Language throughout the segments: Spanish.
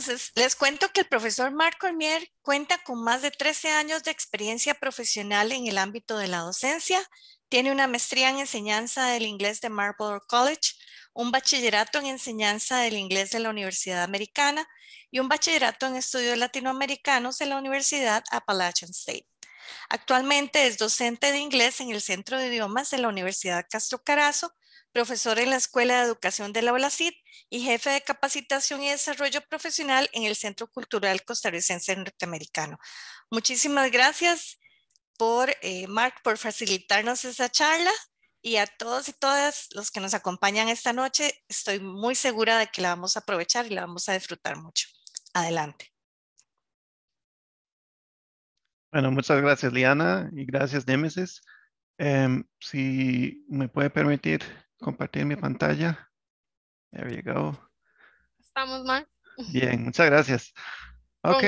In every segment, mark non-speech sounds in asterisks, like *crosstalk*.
Entonces, les cuento que el profesor Marco Almier cuenta con más de 13 años de experiencia profesional en el ámbito de la docencia. Tiene una maestría en enseñanza del inglés de Marlborough College, un bachillerato en enseñanza del inglés de la Universidad Americana y un bachillerato en estudios latinoamericanos de la Universidad Appalachian State. Actualmente es docente de inglés en el Centro de Idiomas de la Universidad Castro Carazo profesor en la Escuela de Educación de la OLACID y jefe de capacitación y desarrollo profesional en el Centro Cultural Costarricense Norteamericano. Muchísimas gracias por, eh, Mark, por facilitarnos esta charla y a todos y todas los que nos acompañan esta noche, estoy muy segura de que la vamos a aprovechar y la vamos a disfrutar mucho. Adelante. Bueno, muchas gracias, Liana, y gracias, Nemesis. Em, si me puede permitir, compartir mi pantalla. There you go. Estamos mal. Bien, muchas gracias. Ok.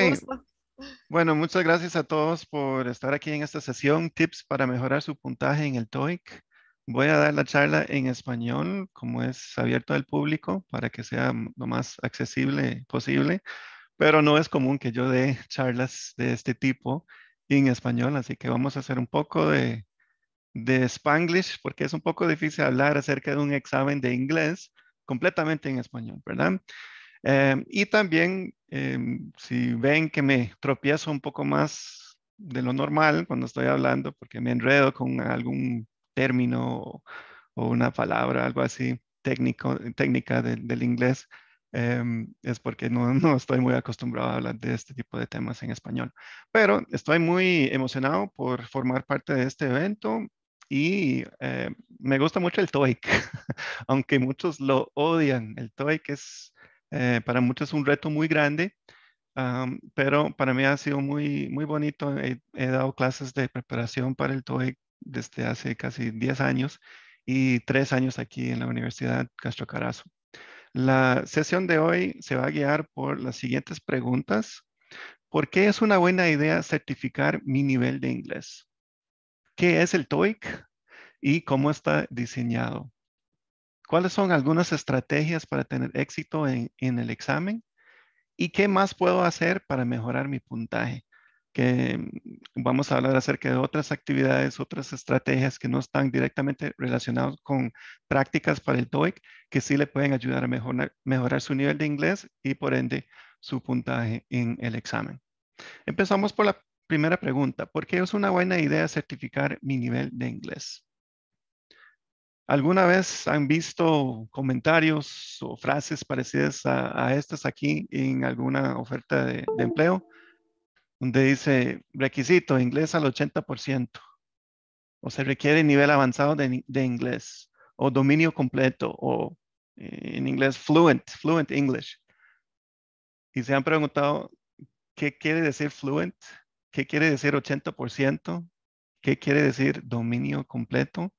Bueno, muchas gracias a todos por estar aquí en esta sesión. Tips para mejorar su puntaje en el TOEIC. Voy a dar la charla en español, como es abierto al público, para que sea lo más accesible posible. Pero no es común que yo dé charlas de este tipo en español, así que vamos a hacer un poco de de Spanglish, porque es un poco difícil hablar acerca de un examen de inglés completamente en español, ¿verdad? Em, y también, em, si ven que me tropiezo un poco más de lo normal cuando estoy hablando, porque me enredo con algún término o, una palabra, algo así técnico, técnica del inglés, em, es porque no, *laughs* no, estoy muy acostumbrado a hablar de este tipo de temas en español. Pero estoy muy emocionado por formar parte de este evento. Y eh, me gusta mucho el TOEIC, *laughs* aunque muchos lo odian. El TOEIC es, eh, para muchos un reto muy grande, pero para mí ha sido muy, muy bonito. He, dado clases de preparación para el TOEIC desde hace casi 10 años y 3 años aquí en la Universidad Castro Carazo. La sesión de hoy se va a guiar por las siguientes preguntas. ¿Por qué es una buena idea certificar mi nivel de inglés? ¿Qué es el TOEIC y cómo está diseñado? ¿Cuáles son algunas estrategias para tener éxito en, el examen? ¿Y qué más puedo hacer para mejorar mi puntaje? que mm, vamos a hablar acerca de otras actividades, otras estrategias que no están directamente relacionadas con prácticas para el TOEIC, que sí le pueden ayudar a mejorar, mejorar su nivel de inglés y por ende su puntaje en el examen. Empezamos por la Primera pregunta, ¿por qué es una buena idea certificar mi nivel de inglés? ¿Alguna vez han visto comentarios o frases parecidas a, estas aquí en alguna oferta de, empleo? Donde dice, requisito, inglés al 80%, o se requiere nivel avanzado de, inglés, o dominio completo, o eh, en inglés fluent, fluent English. Y se han preguntado, ¿qué quiere decir fluent? ¿Qué quiere decir 80%? ¿Qué quiere decir dominio completo?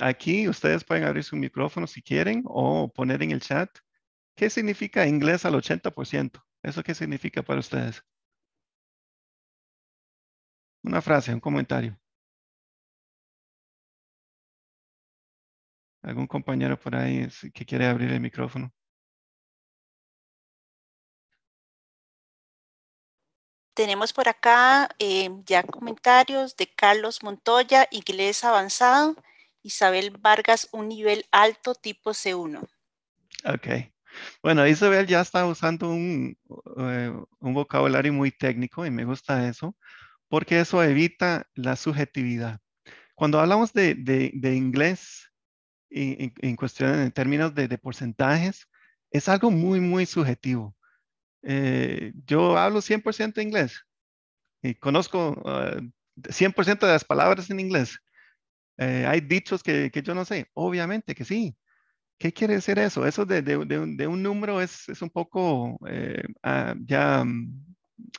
aquí ustedes pueden abrir su micrófono si quieren o poner en el chat. ¿Qué significa inglés al 80%? ¿Eso qué significa para ustedes? Una frase, un comentario. ¿Algún compañero por ahí que quiere abrir el micrófono? Tenemos por acá eh, ya comentarios de Carlos Montoya, inglés avanzado, Isabel Vargas, un nivel alto tipo C1. Ok. Bueno, Isabel ya está usando eh, un, vocabulario muy técnico y me gusta eso, porque eso evita la subjetividad. Cuando hablamos de, inglés eh, en, en, cuestiones, en términos de, de porcentajes, es algo muy, muy subjetivo. Eh, yo hablo 100% inglés y conozco 100% ah, de las palabras en inglés. Eh, hay dichos que, que, yo no sé, obviamente que sí. ¿Qué quiere decir eso? Eso de, de, un, número es, es un poco eh, ah, ya mm,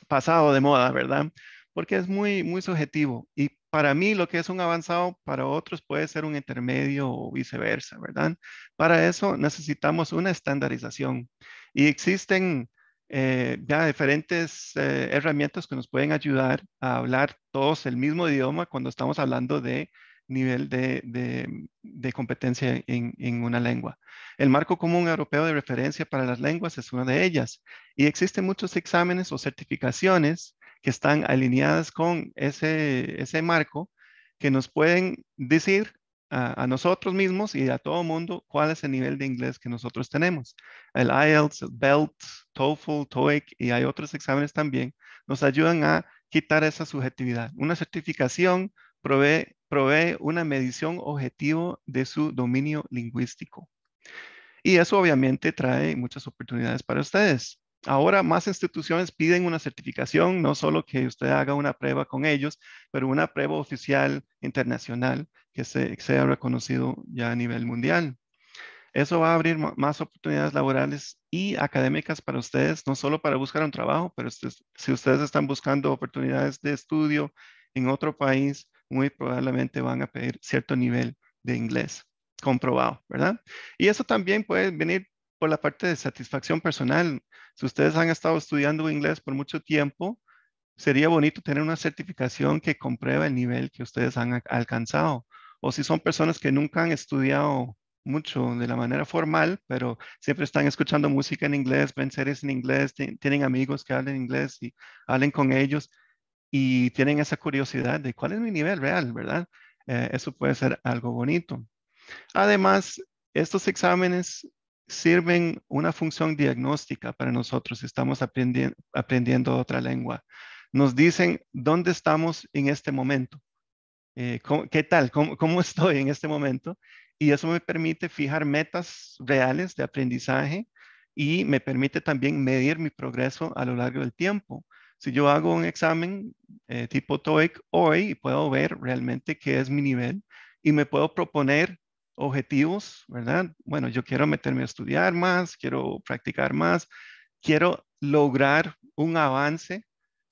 pasado de moda, ¿verdad? Porque es muy, muy subjetivo. Y para mí lo que es un avanzado, para otros puede ser un intermedio o viceversa, ¿verdad? Para eso necesitamos una estandarización. Y existen ya eh, diferentes eh, herramientas que nos pueden ayudar a hablar todos el mismo idioma cuando estamos hablando de nivel de, competencia en, una lengua. El marco común europeo de referencia para las lenguas es una de ellas y existen muchos exámenes o certificaciones que están alineadas con ese, ese marco que nos pueden decir a, nosotros mismos y a todo el mundo cuál es el nivel de inglés que nosotros tenemos. El IELTS, BELT, TOEFL, TOEIC y hay otros exámenes también, nos ayudan a quitar esa subjetividad. Una certificación provee, provee una medición objetivo de su dominio lingüístico. Y eso obviamente trae muchas oportunidades para ustedes. Ahora más instituciones piden una certificación, no solo que usted haga una prueba con ellos, pero una prueba oficial internacional que, sea reconocido ya a nivel mundial. Eso va a abrir más oportunidades laborales y académicas para ustedes, no solo para buscar un trabajo, pero este si ustedes están buscando oportunidades de estudio en otro país, muy probablemente van a pedir cierto nivel de inglés comprobado, ¿verdad? Y eso también puede venir por la parte de satisfacción personal. Si ustedes han estado estudiando inglés por mucho tiempo, sería bonito tener una certificación que compruebe el nivel que ustedes han alcanzado. O si son personas que nunca han estudiado mucho de la manera formal, pero siempre están escuchando música en inglés, ven series en inglés, tienen amigos que hablan inglés y hablen con ellos y tienen esa curiosidad de cuál es mi nivel real, ¿verdad? Eh, eso puede ser algo bonito. Además, estos exámenes sirven una función diagnóstica para nosotros, estamos aprendiendo otra lengua. Nos dicen dónde estamos en este momento, eh, qué tal, ¿Cómo, *laughs* estoy en este momento. Y eso me permite fijar metas reales de aprendizaje y me permite también medir mi progreso a lo largo del tiempo. Si yo hago un examen eh, tipo TOEIC hoy, puedo ver realmente qué es mi nivel y me puedo proponer objetivos, ¿verdad? Bueno, yo quiero meterme a estudiar más, quiero practicar más, quiero lograr un avance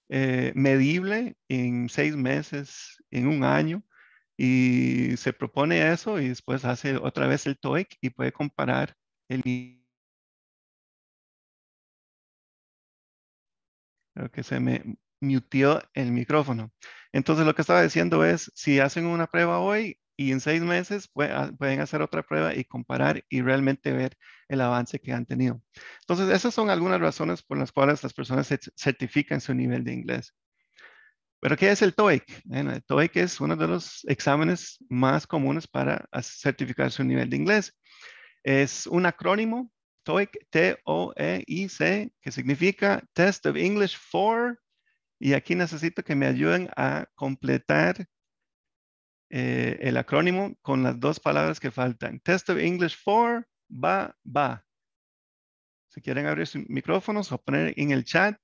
eh, medible en seis meses, en un año, y se propone eso y después hace otra vez el TOEIC y puede comparar el... Creo que se me mutió el micrófono. Entonces lo que estaba diciendo es, si hacen una prueba hoy, y en seis meses ah, pueden hacer otra prueba y comparar y realmente ver el avance que han tenido. Entonces, esas son algunas razones por las cuales las personas certifican su nivel de inglés. Pero, ¿qué es el TOEIC? Bueno, el TOEIC es uno de los exámenes más comunes para certificar su nivel de inglés. Es un acrónimo, TOEIC, T-O-E-I-C, que significa Test of English for, y aquí necesito que me ayuden a completar eh, el acrónimo con las dos palabras que faltan. Test of English for va, va. Si quieren abrir sus micrófonos o poner en el chat,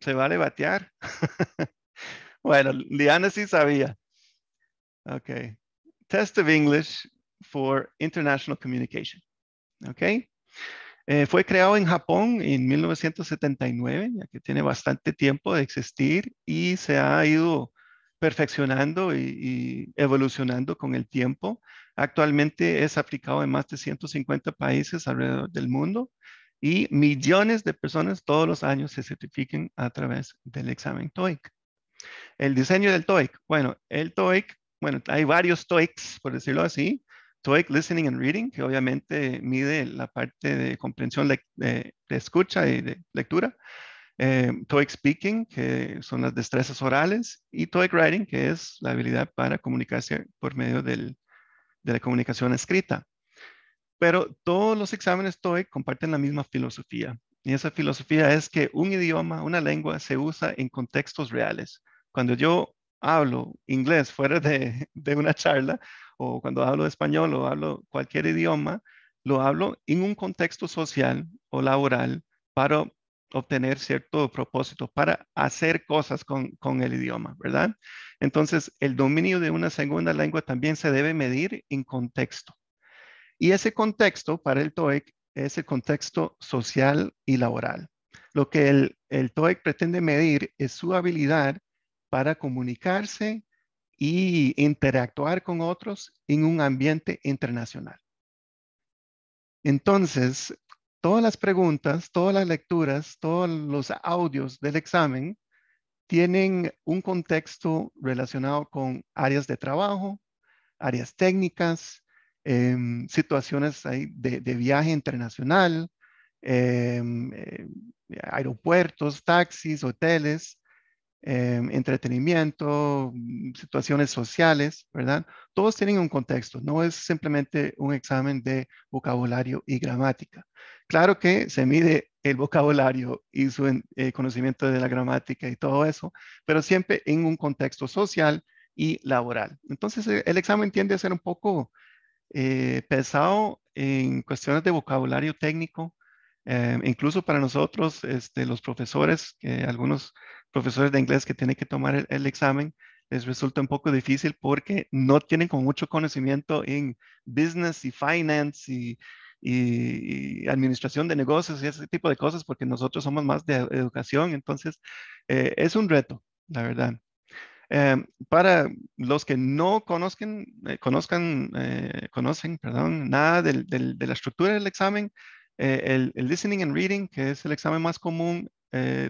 se vale batear. *laughs* bueno, Diana sí sabía. Ok. Test of English for International Communication. Ok. Eh, fue creado en Japón en 1979, ya que tiene bastante tiempo de existir y se ha ido perfeccionando y, evolucionando con el tiempo. Actualmente es aplicado en más de 150 países alrededor del mundo y millones de personas todos los años se certifiquen a través del examen TOEIC. El diseño del TOEIC. Bueno, el TOEIC, bueno, hay varios TOEICs, por decirlo así. TOEIC Listening and Reading, que obviamente mide la parte de comprensión de escucha y de lectura eh, TOEIC Speaking, que son las destrezas orales, y TOEIC Writing, que es la habilidad para comunicarse por medio de la comunicación escrita. Pero todos los exámenes TOEIC comparten la misma filosofía. Y esa filosofía es que un idioma, una lengua, se usa en contextos reales. Cuando yo hablo inglés fuera de, de una charla, o cuando hablo español o hablo cualquier idioma, lo hablo en un contexto social o laboral para obtener cierto propósito, para hacer cosas con, el idioma, ¿verdad? Entonces, el dominio de una segunda lengua también se debe medir en contexto. Y ese contexto para el TOEIC es el contexto social y laboral. Lo que el, el TOEIC pretende medir es su habilidad para comunicarse y interactuar con otros en un ambiente internacional. Entonces, todas las preguntas, todas las lecturas, todos los audios del examen tienen un contexto relacionado con áreas de trabajo, áreas técnicas, em, situaciones de, viaje internacional, em, eh, aeropuertos, taxis, hoteles, Em, entretenimiento, mm, situaciones sociales, ¿verdad? Todos tienen un contexto, no es simplemente un examen de vocabulario y gramática. Claro que se mide el vocabulario y su eh, conocimiento de la gramática y todo eso, pero siempre en un contexto social y laboral. Entonces, eh, el examen tiende a ser un poco eh, pesado en cuestiones de vocabulario técnico, em, incluso para nosotros, este, los profesores, que algunos profesores de inglés que tienen que tomar el, examen les resulta un poco difícil porque no tienen como mucho conocimiento en business y finance y, administración de negocios y ese tipo de cosas porque nosotros somos más de educación. Entonces, eh, es un reto, la verdad. Em, para los que no eh, conozcan, eh, conocen, perdón, nada de la estructura del examen, el, el, listening and reading, que es el examen más común,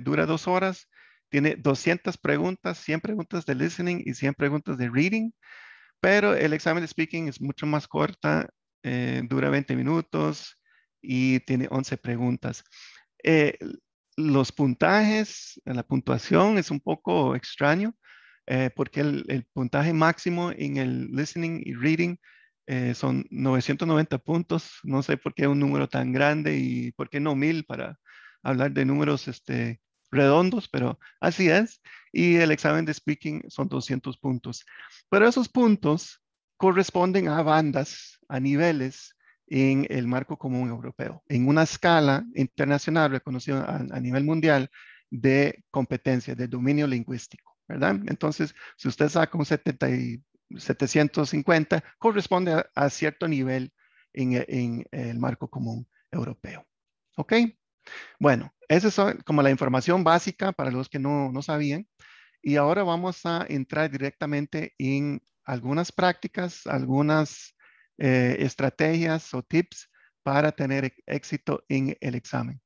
dura dos horas tiene 200 preguntas, 100 preguntas de listening y 100 preguntas de reading, pero el examen de speaking es mucho más corta, eh, dura 20 minutos y tiene 11 preguntas. Eh, los puntajes, la puntuación es un poco extraño eh, porque el, puntaje máximo en el listening y reading son 990 puntos. No sé por qué un número tan grande y por qué no mil para hablar de números este, redondos, pero así es. Y el examen de speaking son 200 puntos. Pero esos puntos corresponden a bandas, a niveles en el marco común europeo, en una escala internacional reconocida a, nivel mundial de competencia, de dominio lingüístico, ¿verdad? Entonces, si usted saca un 70 750, corresponde a, cierto nivel en el marco común europeo. ¿Ok? Bueno, esa es como la información básica para los que no, no sabían. Y ahora vamos a entrar directamente en algunas prácticas, algunas eh, estrategias o tips para tener e, éxito en el examen.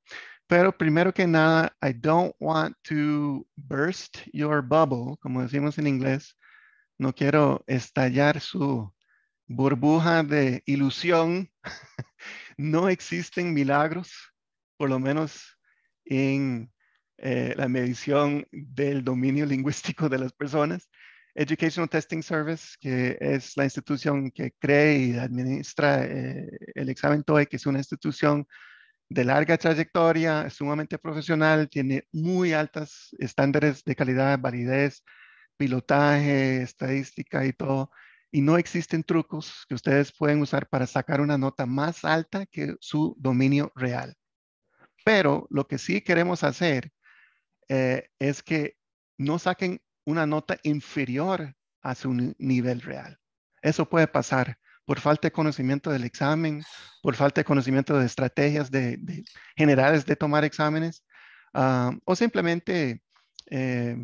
Pero primero que nada, I don't want to burst your bubble, como decimos en inglés. No quiero estallar su burbuja de ilusión. *laughs* no existen milagros por lo menos en eh, la medición del dominio lingüístico de las personas. Educational Testing Service, que es la institución que cree y administra eh, el examen TOEIC, que es una institución de larga trayectoria, sumamente profesional, tiene muy altos estándares de calidad, validez, pilotaje, estadística y todo. Y no existen trucos que ustedes pueden usar para sacar una nota más alta que su dominio real. Pero lo que sí queremos hacer eh, es que no saquen una nota inferior a su nivel real. Eso puede pasar por falta de conocimiento del examen, por falta de conocimiento de estrategias de, generales de tomar exámenes, ah, o simplemente eh,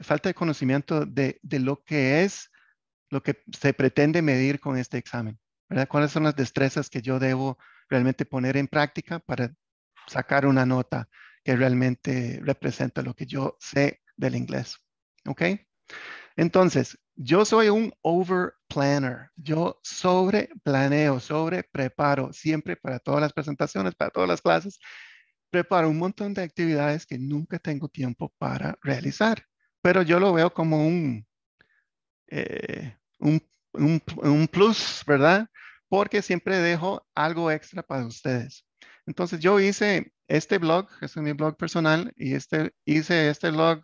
falta de conocimiento de, lo que es, lo que se pretende medir con este examen, ¿Cuáles son las destrezas que yo debo realmente poner en práctica para sacar una nota que realmente representa lo que yo sé del inglés. ¿Ok? Entonces, yo soy un over planner. Yo sobre planeo, sobre preparo siempre para todas las presentaciones, para todas las clases. Preparo un montón de actividades que nunca tengo tiempo para realizar. Pero yo lo veo como un, eh, un plus, ¿verdad? Porque siempre dejo algo extra para ustedes. Entonces yo hice este blog, es mi blog personal, y este, hice este blog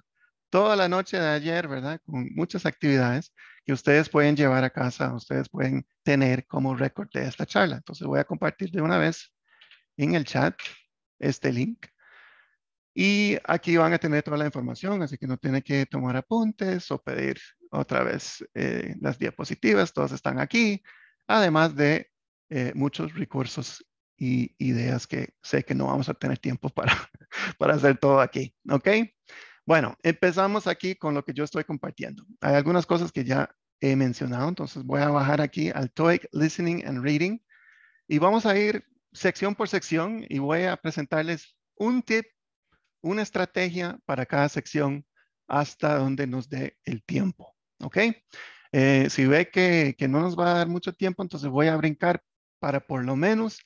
toda la noche de ayer, ¿verdad? Con muchas actividades que ustedes pueden llevar a casa, ustedes pueden tener como récord de esta charla. Entonces voy a compartir de una vez en el chat este link. Y aquí van a tener toda la información, así que no tiene que tomar apuntes o pedir otra vez eh, las diapositivas, todas están aquí, además de eh, muchos recursos y ideas que sé que no vamos a tener tiempo *laughs* para, hacer todo aquí, ¿ok? Bueno, empezamos aquí con lo que yo estoy compartiendo. Hay algunas cosas que ya he mencionado, entonces voy a bajar aquí al TOEIC Listening and Reading y vamos a ir sección por sección y voy a presentarles un tip, una estrategia para cada sección hasta donde nos dé el tiempo, ¿ok? Eh, si ve que, que no nos va a dar mucho tiempo, entonces voy a brincar para por lo menos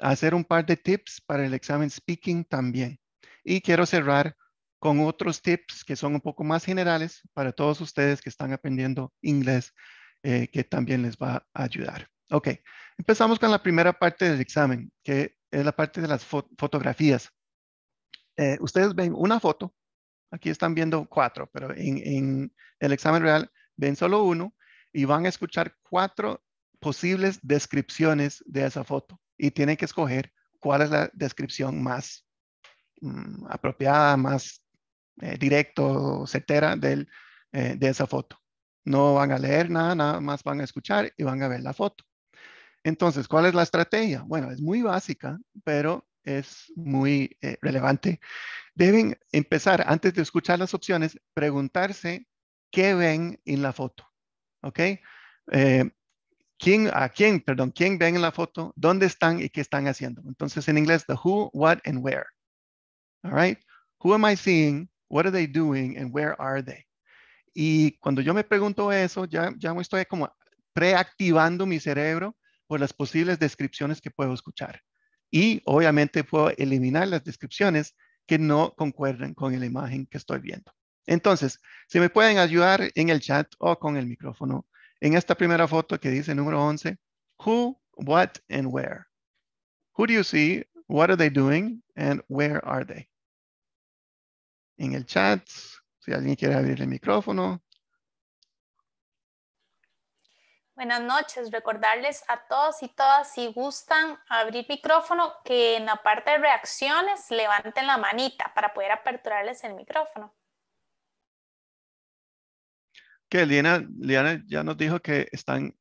hacer un par de tips para el examen speaking también. Y quiero cerrar con otros tips que son un poco más generales para todos ustedes que están aprendiendo inglés, eh, que también les va a ayudar. Ok, empezamos con la primera parte del examen, que es la parte de las fotografías. Eh, ustedes ven una foto, aquí están viendo cuatro, pero en el examen real ven solo uno y van a escuchar cuatro posibles descripciones de esa foto y tienen que escoger cuál es la descripción más mm, apropiada, más eh, directo, certera eh, de esa foto. No van a leer nada, nada más van a escuchar y van a ver la foto. Entonces, ¿cuál es la estrategia? Bueno, es muy básica, pero es muy eh, relevante. Deben empezar, antes de escuchar las opciones, preguntarse qué ven en la foto. ¿Ok? quién, a quién, perdón, quién ven en la foto, dónde están y qué están haciendo. Entonces en inglés, the who, what, and where. All right. Who am I seeing? What are they doing? And where are they? Y cuando yo me pregunto eso, ya, ya me estoy como preactivando mi cerebro por las posibles descripciones que puedo escuchar. Y obviamente puedo eliminar las descripciones que no concuerden con la imagen que estoy viendo. Entonces, si me pueden ayudar en el chat o con el micrófono, en esta primera foto que dice número 11, who, what, and where. Who do you see? What are they doing? And where are they? En el chat, si alguien quiere abrir el micrófono. Buenas noches. Recordarles a todos y todas, si gustan abrir micrófono, que en la parte de reacciones levanten la manita para poder aperturarles el micrófono que Liana, ya nos dijo que están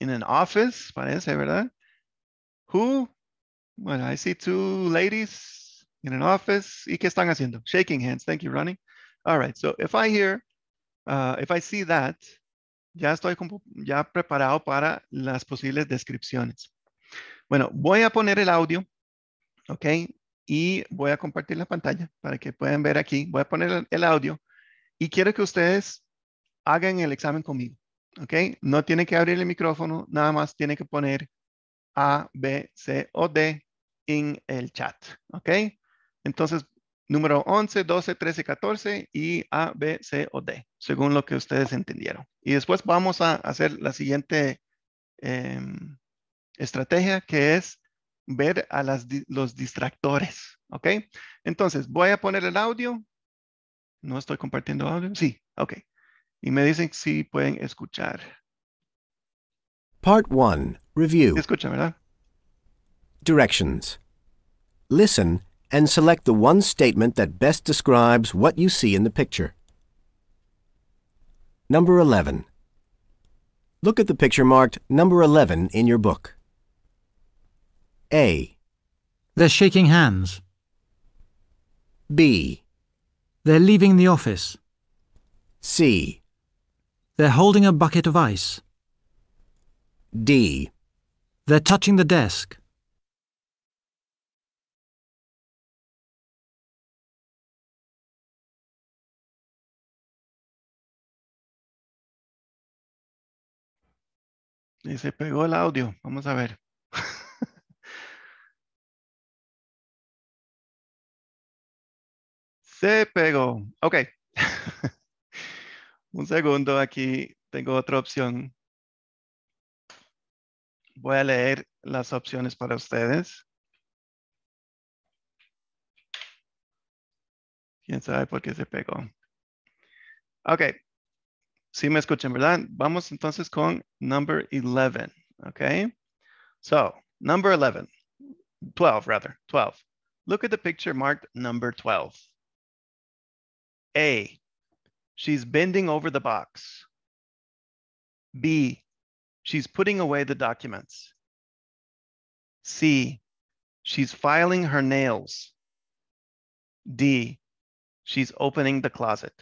en an office, parece, ¿verdad? Who? Bueno, I see two ladies in an office. ¿Y qué están haciendo? Shaking hands. Thank you, Ronnie. All right, so if I hear, uh, if I see that, ya estoy ya preparado para las posibles descripciones. Bueno, voy a poner el audio, ¿ok? Y voy a compartir la pantalla para que puedan ver aquí. Voy a poner el audio y quiero que ustedes hagan el examen conmigo, ¿ok? No tiene que abrir el micrófono, nada más tiene que poner A, B, C o D en el chat, ¿ok? Entonces, número 11, 12, 13, 14 y A, B, C o D, según lo que ustedes entendieron. Y después vamos a hacer la siguiente em, estrategia, que es ver a las, los distractores, ¿ok? Entonces, voy a poner el audio. ¿No estoy compartiendo audio? Sí, ok. Y me dicen si pueden escuchar. Part 1. Review. ¿verdad? Directions. Listen and select the one statement that best describes what you see in the picture. Number 11. Look at the picture marked number 11 in your book. A. They're shaking hands. B. They're leaving the office. C. They're holding a bucket of ice. D. They're touching the desk. Y se pegó el audio. Vamos a ver. *laughs* se pegó. Okay. *laughs* Un segundo, aquí tengo otra opción. Voy a leer las opciones para ustedes. ¿Quién sabe por qué se pegó? Ok. Si me escuchan, ¿verdad? Vamos entonces con number 11. Ok. So, number 11. 12, rather. 12. Look at the picture marked number 12. A. She's bending over the box. B, she's putting away the documents. C, she's filing her nails. D, she's opening the closet.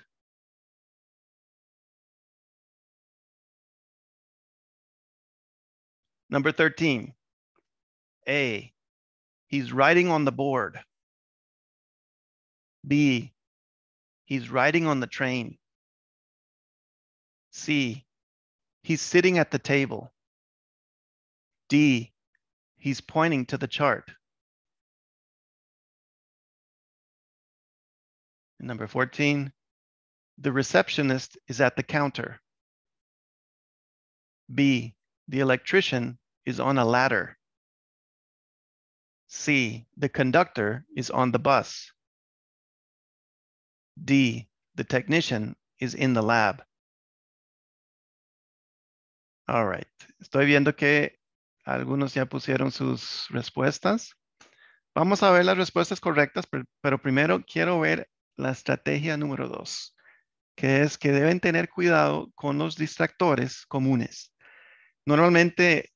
Number 13, A, he's writing on the board. B, he's riding on the train. C, he's sitting at the table. D, he's pointing to the chart. And number 14, the receptionist is at the counter. B, the electrician is on a ladder. C, the conductor is on the bus. D, the technician is in the lab. All right. Estoy viendo que algunos ya pusieron sus respuestas. Vamos a ver las respuestas correctas, pero primero quiero ver la estrategia número dos, que es que deben tener cuidado con los distractores comunes. Normalmente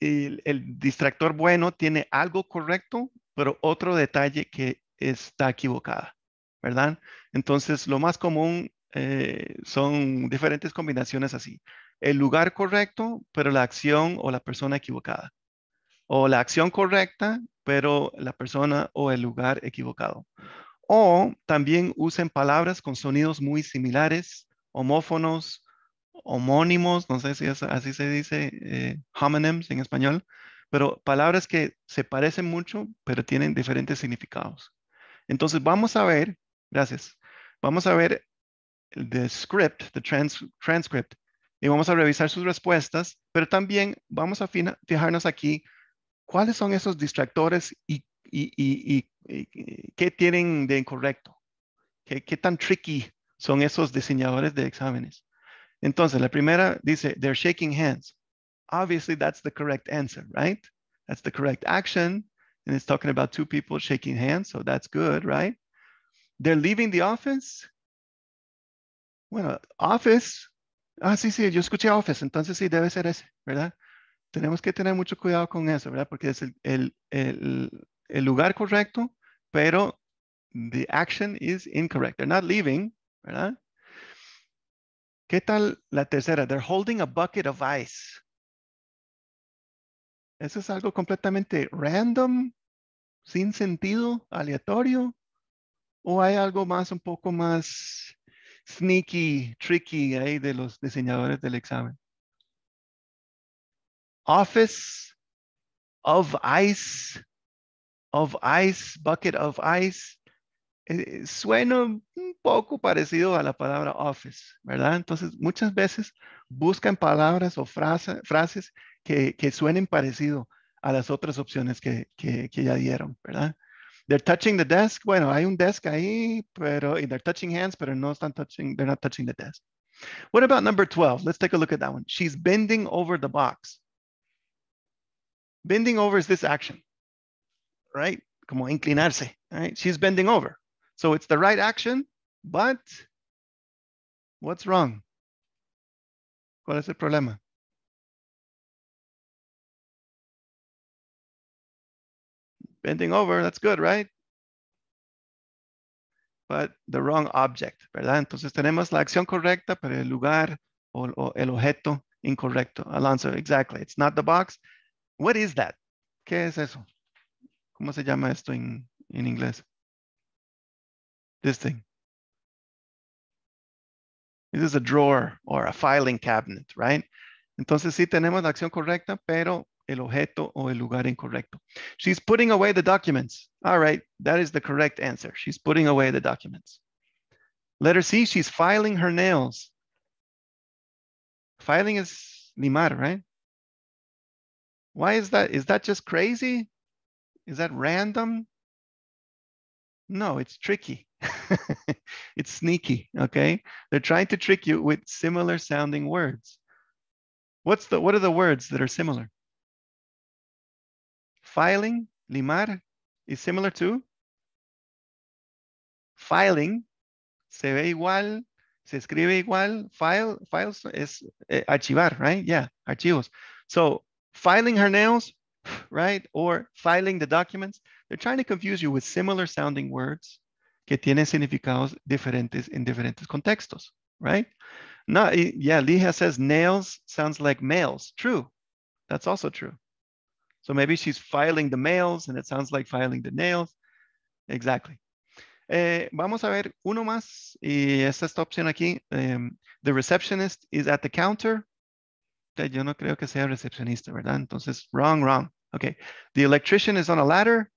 el, distractor bueno tiene algo correcto, pero otro detalle que está equivocada, ¿verdad? Entonces, lo más común eh, son diferentes combinaciones así el lugar correcto, pero la acción o la persona equivocada. O la acción correcta, pero la persona o el lugar equivocado. O también usen palabras con sonidos muy similares, homófonos, homónimos, no sé si así se dice, eh, homonyms en español, pero palabras que se parecen mucho, pero tienen diferentes significados. Entonces vamos a ver, gracias, vamos a ver el script, the transcript y vamos a revisar sus respuestas, pero también vamos a fijarnos aquí cuáles son esos distractores y, qué tienen de incorrecto, ¿Qué, tan tricky son esos diseñadores de exámenes. Entonces, la primera dice, they're shaking hands. Obviously, that's the correct answer, right? That's the correct action. And it's talking about two people shaking hands, so that's good, right? They're leaving the office. Bueno, office Ah, sí, sí, yo escuché Office, entonces sí, debe ser ese, ¿verdad? Tenemos que tener mucho cuidado con eso, ¿verdad? Porque es el, lugar correcto, pero the action is incorrect. They're not leaving, ¿verdad? ¿Qué tal la tercera? They're holding a bucket of ice. Eso es algo completamente random, sin sentido, aleatorio, o hay algo más, un poco más sneaky, tricky ahí de los diseñadores del examen. Office of ice, of ice, bucket of ice. Eh, eh, suena un poco parecido a la palabra office, ¿verdad? Entonces, muchas veces buscan palabras o frases que, suenen parecido a las otras opciones que ya dieron, ¿verdad? they're touching the desk. Bueno, hay un desk ahí, pero they're touching hands, pero no están touching, they're not touching the desk. What about number 12? Let's take a look at that one. She's bending over the box. Bending over is this action, right? Como inclinarse, right? She's bending over. So it's the right action, but what's wrong? ¿Cuál es el problema? bending over, that's good, right? But the wrong object, ¿verdad? Entonces tenemos la acción correcta, pero el lugar o, o el objeto incorrecto. Alonso, exactly. It's not the box. What is that? ¿Qué es eso? ¿Cómo se llama esto en, en inglés? This thing. This is a drawer or a filing cabinet, right? Entonces sí tenemos la acción correcta, pero el objeto o el lugar incorrecto. She's putting away the documents. All right, that is the correct answer. She's putting away the documents. Letter C, she's filing her nails. Filing is limar, right? Why is that? Is that just crazy? Is that random? No, it's tricky. *laughs* it's sneaky, okay? They're trying to trick you with similar sounding words. What's the, what are the words that are similar? Filing, limar, is similar to filing, se ve igual, se escribe igual, file, files is eh, archivar, right? Yeah, archivos. So filing her nails, right? Or filing the documents. They're trying to confuse you with similar sounding words que tienen significados diferentes en diferentes contextos, right? Now, yeah, Lija says nails sounds like males. True. That's also true. So maybe she's filing the mails and it sounds like filing the nails. Exactly. Eh, vamos a ver uno más y es esta opción aquí. Um, the receptionist is at the counter. Yo no creo que sea recepcionista, ¿verdad? Entonces, wrong, wrong. Okay. The electrician is on a ladder.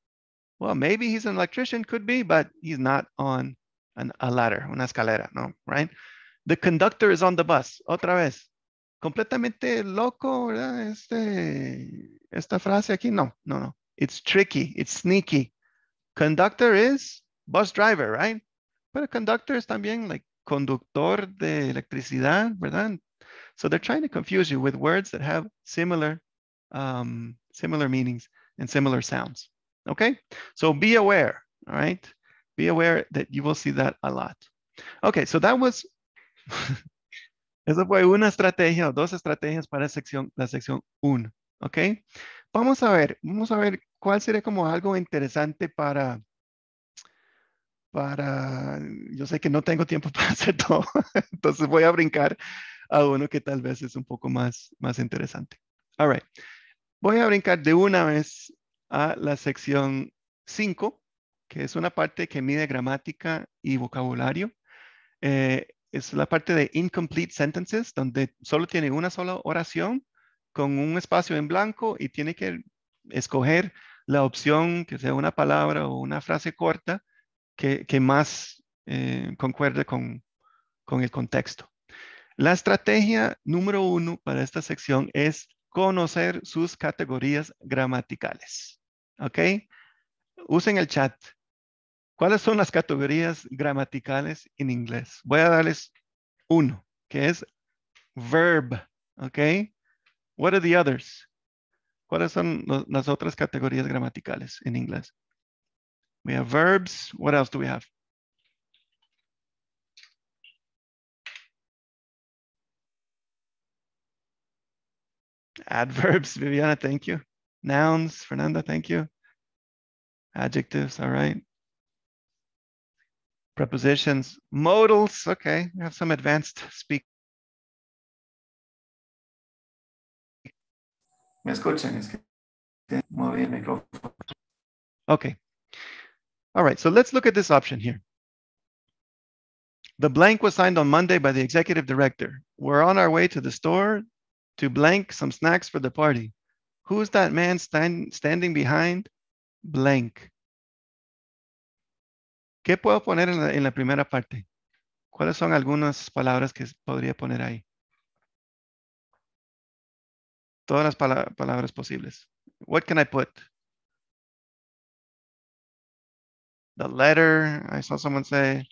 Well, maybe he's an electrician, could be, but he's not on an, a ladder, una escalera, no, right? The conductor is on the bus. Otra vez completamente loco, ¿verdad? Este, esta frase aquí, no, no, no. It's tricky, it's sneaky. Conductor is bus driver, right? a conductor is también like conductor de electricidad, ¿verdad? So they're trying to confuse you with words that have similar, um, similar meanings and similar sounds. Okay, so be aware, all right? Be aware that you will see that a lot. Okay, so that was *laughs* eso fue una estrategia o dos estrategias para sección, la sección 1. ¿Ok? Vamos a ver, vamos a ver cuál sería como algo interesante para, para, yo sé que no tengo tiempo *laughs* para hacer todo, entonces voy a brincar a uno que tal vez es un poco más, más interesante. All right. Voy a brincar de una vez a la sección 5, que es una parte que mide gramática y vocabulario. Eh, es la parte de incomplete sentences, donde solo tiene una sola oración con un espacio en blanco y tiene que escoger la opción que sea una palabra o una frase corta que, más eh, concuerde con el contexto. La estrategia número uno para esta sección es conocer sus categorías gramaticales. ¿Ok? Usen el chat. ¿Cuáles son las categorías gramaticales en inglés? Voy a darles uno, que es verb, ¿ok? What are the others? ¿Cuáles son las otras categorías gramaticales en inglés? We have verbs. What else do we have? Adverbs, Viviana, thank you. Nouns, Fernanda, thank you. Adjectives, all right. prepositions, modals. Okay, we have some advanced speak. Me escuchan, es que moví el micrófono. Okay. All right, so let's look at this option here. The blank was signed on Monday by the executive director. We're on our way to the store to blank some snacks for the party. Who's that man stand, standing behind blank? ¿Qué puedo poner en la, primera parte? ¿Cuáles son algunas palabras que podría poner ahí? Todas las palabras posibles. What can I put? The letter, I saw someone say.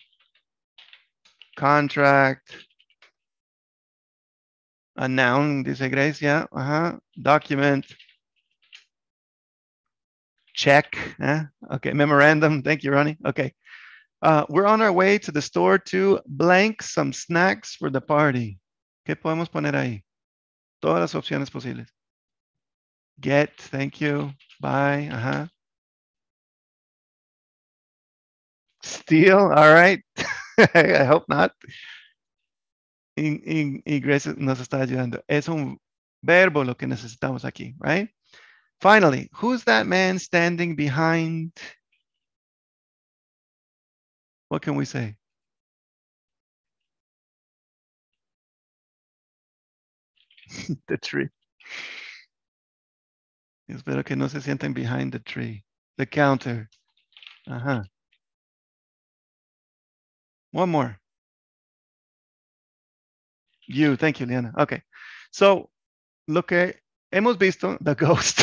Contract. A noun, dice Gracia. Document. Check. Eh, okay, memorandum. Thank you, Ronnie. Okay. Uh, we're on our way to the store to blank some snacks for the party. ¿Qué podemos poner ahí? Todas las opciones posibles. Get, thank you, buy, ajá. Uh -huh. Steal, all right. *laughs* I hope not. In, in, y Grace nos está ayudando. Es un verbo lo que necesitamos aquí, right? Finally, who's that man standing behind what can we say? *laughs* the tree. Espero que no se sienten behind the tree, the counter. Uh huh. One more. You, thank you, Liana. Okay. So, lo que hemos visto, the ghost.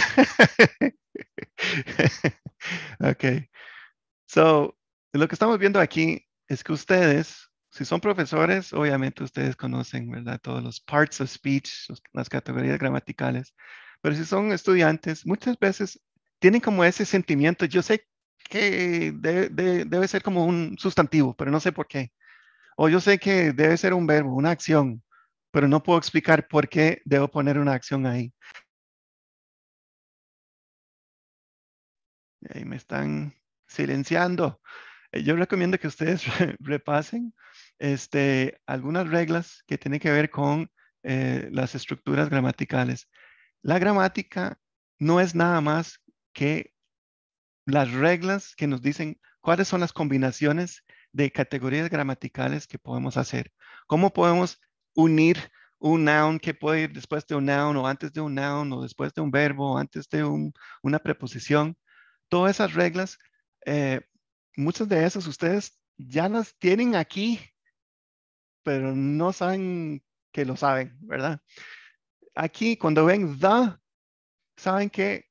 *laughs* okay. So, lo que estamos viendo aquí es que ustedes, si son profesores, obviamente ustedes conocen, ¿verdad? Todos los parts of speech, las categorías gramaticales. Pero si son estudiantes, muchas veces tienen como ese sentimiento, yo sé que debe ser como un sustantivo, pero no sé por qué. O yo sé que debe ser un verbo, una acción, pero no puedo explicar por qué debo poner una acción ahí. Y ahí me están silenciando. Eh, yo recomiendo que ustedes *laughs* repasen este, algunas reglas que tienen que ver con eh, las estructuras gramaticales. La gramática no es nada más que las reglas que nos dicen cuáles son las combinaciones de categorías gramaticales que podemos hacer. ¿Cómo podemos unir un noun que puede ir después de un noun o antes de un noun o después de un verbo o antes de una preposición? Todas esas reglas eh, muchas de esas ustedes ya las tienen aquí, pero no saben que lo saben, ¿verdad? Aquí cuando ven the, saben que,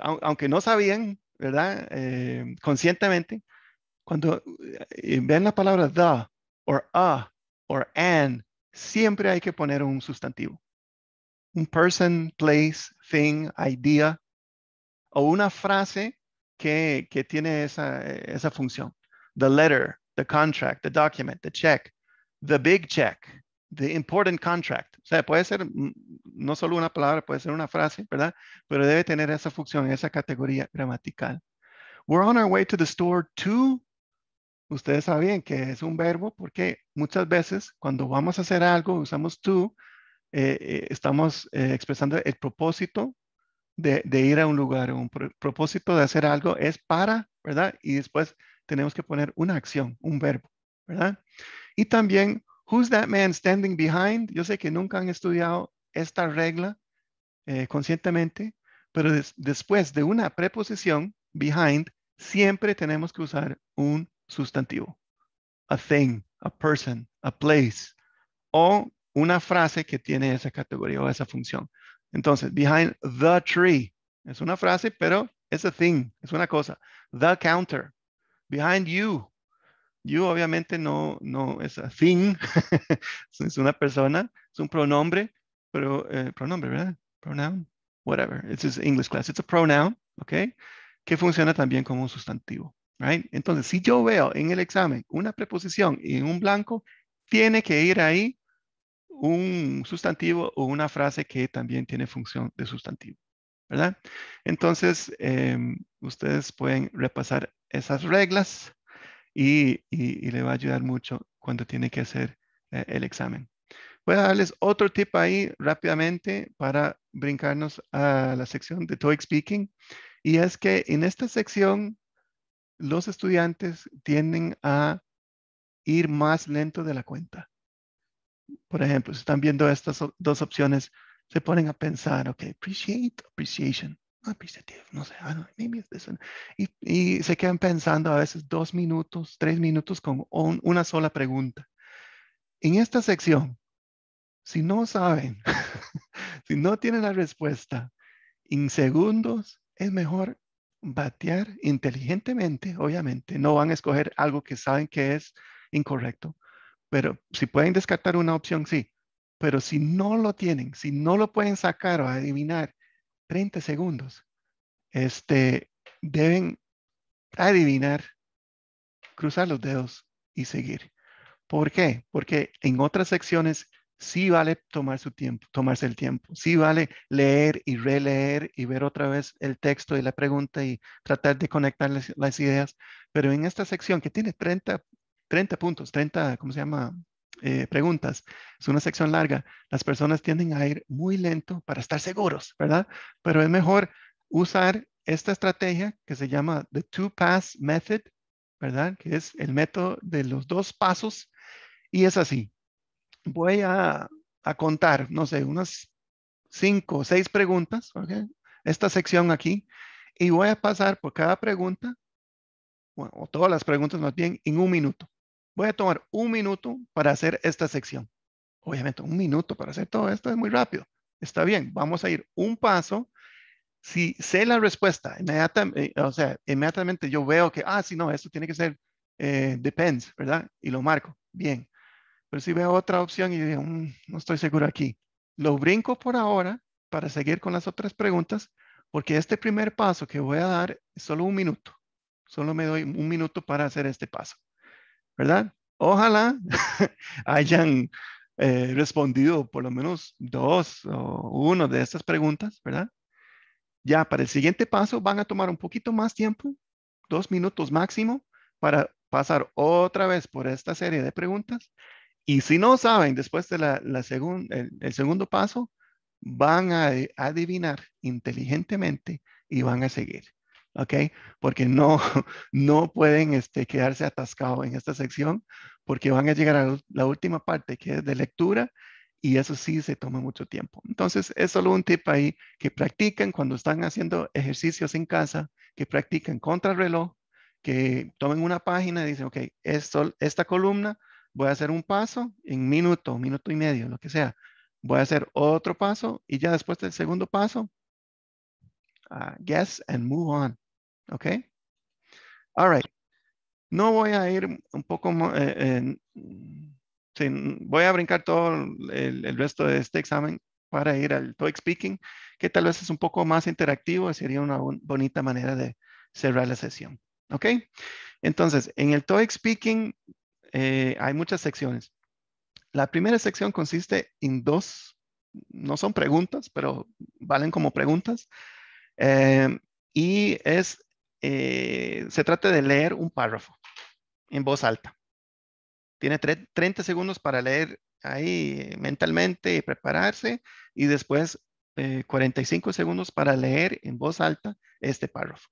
aunque no sabían, ¿verdad? Eh, conscientemente, cuando eh, ven la palabra the, or a, or an, siempre hay que poner un sustantivo. Un person, place, thing, idea, o una frase que, tiene esa, función. The letter, the contract, the document, the check, the big check, the important contract. O sea, puede ser mm, no solo una palabra, puede ser una frase, ¿verdad? Pero debe tener esa función, esa categoría gramatical. We're on our way to the store to. Ustedes saben que es un verbo porque muchas veces cuando vamos a hacer algo usamos to, eh, eh, estamos eh, expresando el propósito de, ir a un lugar, o un propósito de hacer algo es para, ¿verdad? Y después tenemos que poner una acción, un verbo, ¿verdad? Y también, who's that man standing behind? Yo sé que nunca han estudiado esta regla eh, conscientemente, pero después de una preposición, behind, siempre tenemos que usar un sustantivo. A thing, a person, a place, o una frase que tiene esa categoría o esa función. Entonces, behind the tree. Es una frase, pero es a thing, es una cosa. The counter. Behind you. You obviamente no, no es a thing. *laughs* es una persona, es un pronombre, pero eh, pronombre, ¿verdad? Pronoun, whatever. It's English class. It's a pronoun, ¿ok? Que funciona también como un sustantivo, right? Entonces, si yo veo en el examen una preposición y un blanco, tiene que ir ahí un sustantivo o una frase que también tiene función de sustantivo, ¿verdad? Entonces, em, ustedes pueden repasar esas reglas y, le va a ayudar mucho cuando tiene que hacer eh, el examen. Voy a darles otro tip ahí rápidamente para brincarnos a la sección de TOEIC Speaking. Y es que en esta sección, los estudiantes tienden a ir más lento de la cuenta por ejemplo, si están viendo estas dos opciones, se ponen a pensar, ok, appreciate, appreciation, appreciative, no sé, I ah, don't, maybe it's this one. Y, se quedan pensando a veces dos minutos, tres minutos con una sola pregunta. En esta sección, si no saben, *laughs* si no tienen la respuesta en segundos, es mejor batear inteligentemente, obviamente. No van a escoger algo que saben que es incorrecto. Pero si pueden descartar una opción, sí. Pero si no lo tienen, si no lo pueden sacar o adivinar 30 segundos, este, deben adivinar, cruzar los dedos y seguir. ¿Por qué? Porque en otras secciones sí vale tomar su tiempo, tomarse el tiempo, sí vale leer y releer y ver otra vez el texto y la pregunta y tratar de conectar las, las ideas, pero en esta sección que tiene 30 30 puntos, 30, ¿cómo se llama? Eh, preguntas. Es una sección larga. Las personas tienden a ir muy lento para estar seguros, ¿verdad? Pero es mejor usar esta estrategia que se llama The Two Pass Method, ¿verdad? Que es el método de los dos pasos. Y es así. Voy a, a contar, no sé, unas cinco o seis preguntas, Esta sección aquí. Y voy a pasar por cada pregunta, o todas las preguntas más bien, en un minuto. Voy a tomar un minuto para hacer esta sección. Obviamente, un minuto para hacer todo esto es muy rápido. Está bien, vamos a ir un paso. Si sé la respuesta, eh, o sea, inmediatamente yo veo que, ah, sí, no, esto tiene que ser eh, depends, ¿verdad? Y lo marco. Bien. Pero si veo otra opción y digo, mm, no estoy seguro aquí. Lo brinco por ahora para seguir con las otras preguntas, porque este primer paso que voy a dar es solo un minuto. Solo me doy un minuto para hacer este paso. ¿verdad? Ojalá *laughs* hayan eh, respondido por lo menos dos o uno de estas preguntas, ¿verdad? Ya para el siguiente paso van a tomar un poquito más tiempo, dos minutos máximo, para pasar otra vez por esta serie de preguntas. Y si no saben, después de la, el, segundo paso, van a adivinar inteligentemente y van a seguir. ¿ok? Porque no, *laughs* no pueden este, quedarse atascados en esta sección porque van a llegar a la última parte que es de lectura y eso sí se toma mucho tiempo. Entonces, es solo un tip ahí que practiquen cuando están haciendo ejercicios en casa, que practiquen contra reloj, que tomen una página y dicen, ok, esta columna voy a hacer un paso en minuto, minuto y medio, lo que sea. Voy a hacer otro paso y ya después del segundo paso, ah, guess and move on. ¿Ok? All right. No voy a ir un poco más... Eh, eh, voy a brincar todo el, resto de este examen para ir al TOEIC Speaking, que tal vez es un poco más interactivo, y sería una bonita manera de cerrar la sesión. ¿Ok? Entonces, en el TOEIC Speaking eh, hay muchas secciones. La primera sección consiste en dos, no son preguntas, pero valen como preguntas. y es eh, se trata de leer un párrafo en voz alta. Tiene 30 segundos para leer ahí mentalmente y prepararse y después 45 eh, segundos para leer en voz alta este párrafo.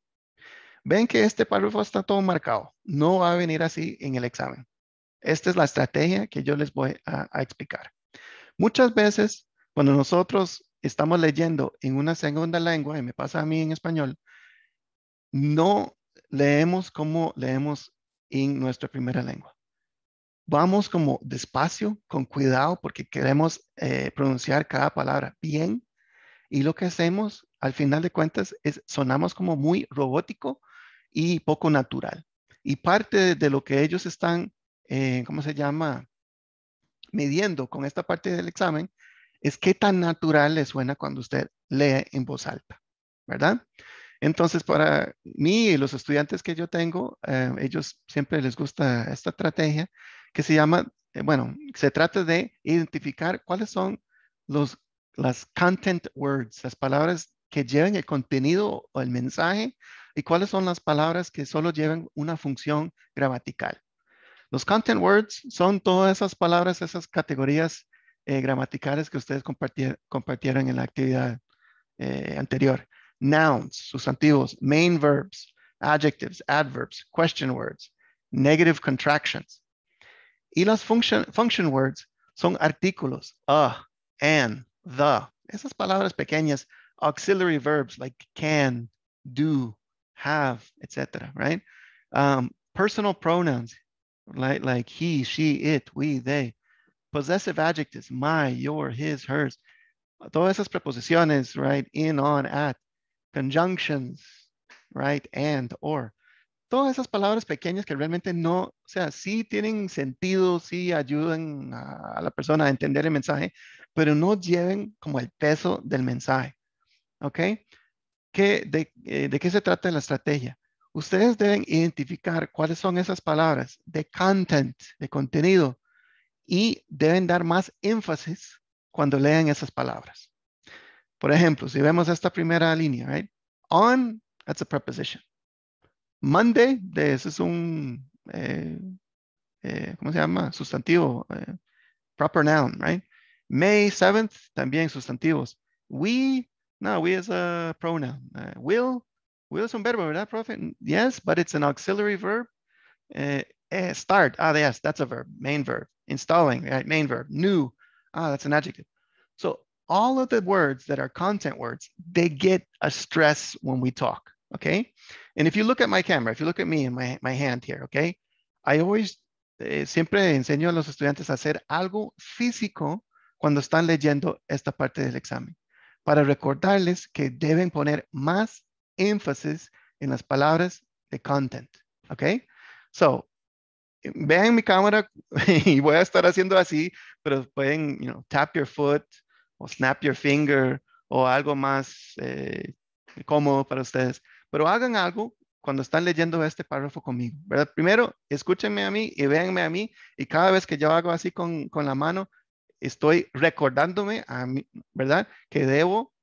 Ven que este párrafo está todo marcado. No va a venir así en el examen. Esta es la estrategia que yo les voy a explicar. Muchas veces, cuando nosotros estamos leyendo en una segunda lengua, y me pasa a mí en español, no leemos como leemos en nuestra primera lengua. Vamos como despacio, con cuidado, porque queremos eh, pronunciar cada palabra bien. Y lo que hacemos, al final de cuentas, es sonamos como muy robótico y poco natural. Y parte de lo que ellos están, eh, ¿cómo se llama? Midiendo con esta parte del examen es qué tan natural le suena cuando usted lee en voz alta, ¿verdad? Entonces, para mí y los estudiantes que yo tengo, eh, ellos siempre les gusta esta estrategia que se llama, eh, bueno, se trata de identificar cuáles son los, las content words, las palabras que llevan el contenido o el mensaje y cuáles son las palabras que solo llevan una función gramatical. Los content words son todas esas palabras, esas categorías eh, gramaticales que ustedes compartieron en la actividad anterior. nouns, sustantivos, main verbs, adjectives, adverbs, question words, negative contractions. Y las function, function words son artículos, a, an, the. Esas palabras pequeñas, auxiliary verbs like can, do, have, etc. Right? Um, personal pronouns like like he, she, it, we, they. Possessive adjectives, my, your, his, hers. Todas esas preposiciones, right? In, on, at. conjunctions, right, and, or. Todas esas palabras pequeñas que realmente no, o sea, sí tienen sentido, sí ayudan a, la persona a entender el mensaje, pero no lleven como el peso del mensaje. ¿Ok? de, eh, ¿De qué se trata la estrategia? Ustedes deben identificar cuáles son esas palabras de content, de contenido, y deben dar más énfasis cuando lean esas palabras. Por ejemplo, si vemos esta primera línea, right? On, that's a preposition. Monday, de, ese es un, eh, eh, ¿cómo se llama? Sustantivo, eh, proper noun, right? May 7th, también sustantivos. We, no, we is a pronoun. Uh, will, will es un verbo, ¿verdad, profe? Yes, but it's an auxiliary verb. Eh, eh, start, ah, yes, that's a verb, main verb. Installing, right, main verb. New, ah, that's an adjective. So all of the words that are content words, they get a stress when we talk, okay? And if you look at my camera, if you look at me and my, my hand here, okay? I always, eh, siempre enseño a los estudiantes a hacer algo físico cuando están leyendo esta parte del examen, para recordarles que deben poner más énfasis en las palabras de content, okay? So, vean mi cámara *laughs* y voy a estar haciendo así, pero pueden, you know, tap your foot, o snap your finger o algo más eh, cómodo para ustedes. Pero hagan algo cuando están leyendo este párrafo conmigo, ¿verdad? Primero, escúchenme a mí y véanme a mí y cada vez que yo hago así con, con la mano, estoy recordándome a mí, ¿verdad? Que debo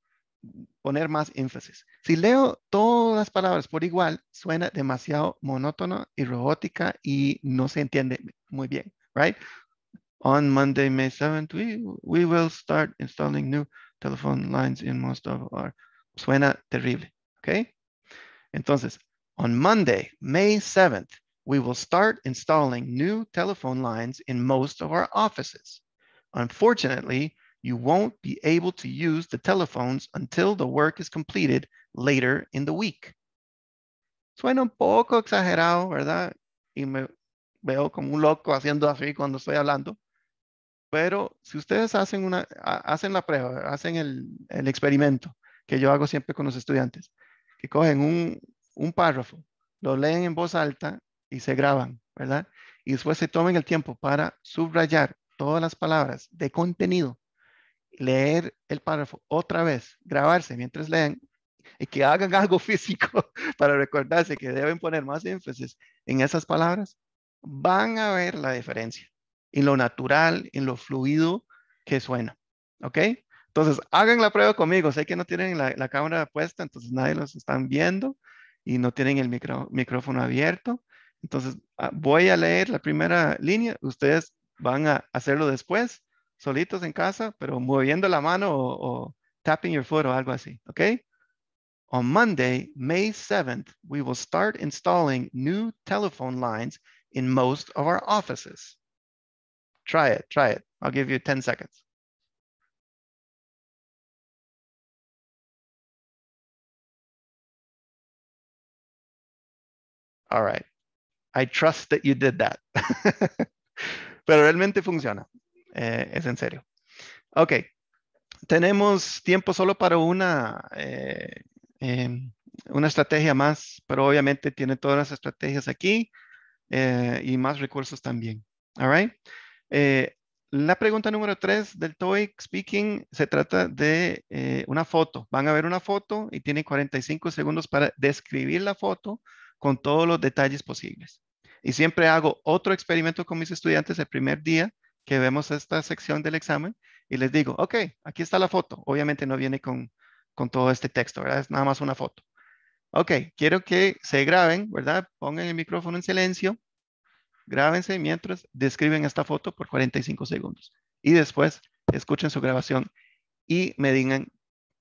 poner más énfasis. Si leo todas las palabras por igual, suena demasiado monótono y robótica y no se entiende muy bien, ¿right? on Monday, May 7th, we, we will start installing new telephone lines in most of our, suena terrible, okay? Entonces, on Monday, May 7th, we will start installing new telephone lines in most of our offices. Unfortunately, you won't be able to use the telephones until the work is completed later in the week. Suena un poco exagerado, ¿verdad? Y me veo como un loco haciendo así cuando estoy hablando. Pero si ustedes hacen, una, hacen la prueba, hacen el, experimento que yo hago siempre con los estudiantes, que cogen un, un párrafo, lo leen en voz alta y se graban, ¿verdad? Y después se tomen el tiempo para subrayar todas las palabras de contenido, leer el párrafo otra vez, grabarse mientras leen y que hagan algo *laughs* físico para recordarse que deben poner más énfasis en esas palabras, van a ver la diferencia en lo natural, en lo fluido que suena. ¿Ok? Entonces, hagan la prueba conmigo. Sé que no tienen la, cámara puesta, entonces nadie los están viendo y no tienen el micrófono abierto. Entonces, ah, voy a leer la primera línea. Ustedes van a hacerlo después, solitos en casa, pero moviendo la mano o, o tapping your foot o algo así. ¿Ok? On Monday, May 7th, we will start installing new telephone lines in most of our offices. Try it, try it. I'll give you 10 seconds. All right. I trust that you did that. *laughs* Pero realmente funciona. Eh, es en serio. Ok. Tenemos tiempo solo para una, eh, em, una estrategia más, pero obviamente tiene todas las estrategias aquí eh, y más recursos también. All right. Eh, la pregunta número tres del TOEIC Speaking se trata de eh, una foto. Van a ver una foto y tienen 45 segundos para describir la foto con todos los detalles posibles. Y siempre hago otro experimento con mis estudiantes el primer día que vemos esta sección del examen y les digo, ok, aquí está la foto. Obviamente no viene con, con todo este texto, Es nada más una foto. Ok, quiero que se graben, ¿verdad? Pongan el micrófono en silencio Grábense mientras describen esta foto por 45 segundos y después escuchen su grabación y me digan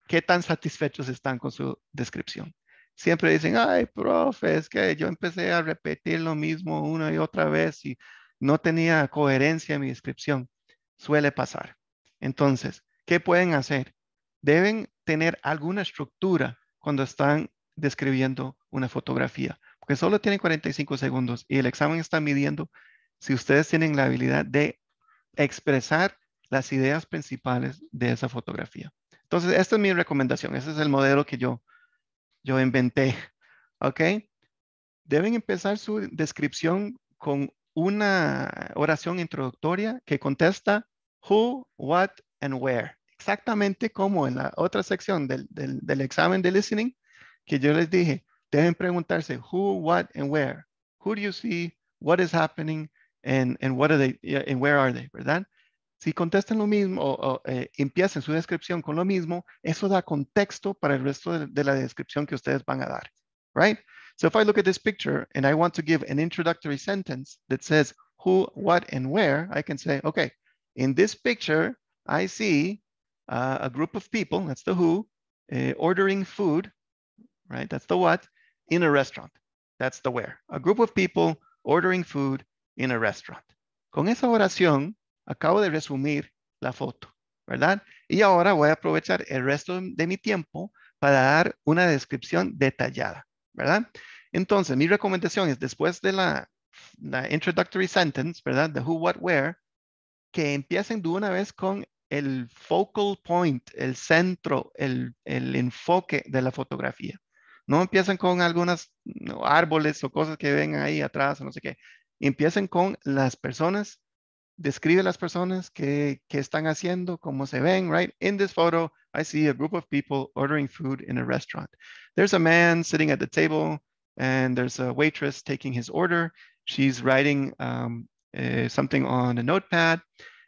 qué tan satisfechos están con su descripción. Siempre dicen, ay, profe, es que yo empecé a repetir lo mismo una y otra vez y no tenía coherencia en mi descripción. Suele pasar. Entonces, ¿qué pueden hacer? Deben tener alguna estructura cuando están describiendo una fotografía que solo tienen 45 segundos y el examen está midiendo si ustedes tienen la habilidad de expresar las ideas principales de esa fotografía. Entonces, esta es mi recomendación. Ese es el modelo que yo, yo inventé. ¿Ok? Deben empezar su descripción con una oración introductoria que contesta who, what, and where. Exactamente como en la otra sección del examen de listening que yo les dije. Deben preguntarse who, what, and where. Who do you see? What is happening? And, and what are they? And where are they? ¿Verdad? Si contestan lo mismo o, o eh, empiezan su descripción con lo mismo, eso da contexto para el resto de, de la descripción que ustedes van a dar, right? So if I look at this picture and I want to give an introductory sentence that says who, what, and where, I can say, okay, in this picture, I see uh, a group of people, that's the who, uh, ordering food, right? That's the what, in a restaurant. That's the where. A group of people ordering food in a restaurant. Con esa oración acabo de resumir la foto, ¿verdad? Y ahora voy a aprovechar el resto de mi tiempo para dar una descripción detallada, ¿verdad? Entonces, mi recomendación es después de la, introductory sentence, ¿verdad? The who, what, where, que empiecen de una vez con el focal point, el centro, el, el enfoque de la fotografía. No empiecen con algunas árboles o cosas que ven ahí atrás o no sé qué. Empiecen con las personas. Describe las personas que, que están haciendo, cómo se ven, right? In this photo, I see a group of people ordering food in a restaurant. There's a man sitting at the table and there's a waitress taking his order. She's writing um, uh, something on a notepad.